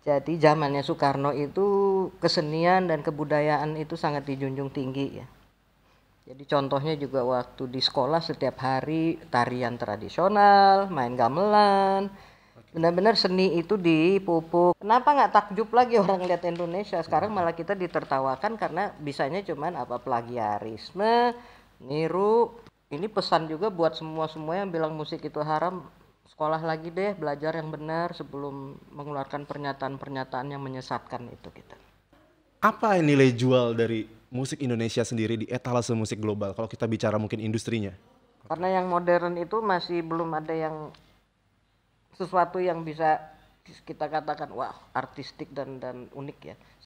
Jadi zamannya Soekarno itu kesenian dan kebudayaan itu sangat dijunjung tinggi ya. Jadi contohnya juga waktu di sekolah setiap hari tarian tradisional, main gamelan. Benar-benar seni itu dipupuk. Kenapa nggak takjub lagi orang lihat Indonesia? Sekarang malah kita ditertawakan karena bisanya cuman apa plagiarisme, niru. Ini pesan juga buat semua-semua yang bilang musik itu haram, sekolah lagi deh belajar yang benar sebelum mengeluarkan pernyataan-pernyataan yang menyesatkan itu kita gitu. apa nilai jual dari musik Indonesia sendiri di etalase musik global kalau kita bicara mungkin industrinya karena yang modern itu masih belum ada yang sesuatu yang bisa kita katakan wah artistik dan dan unik ya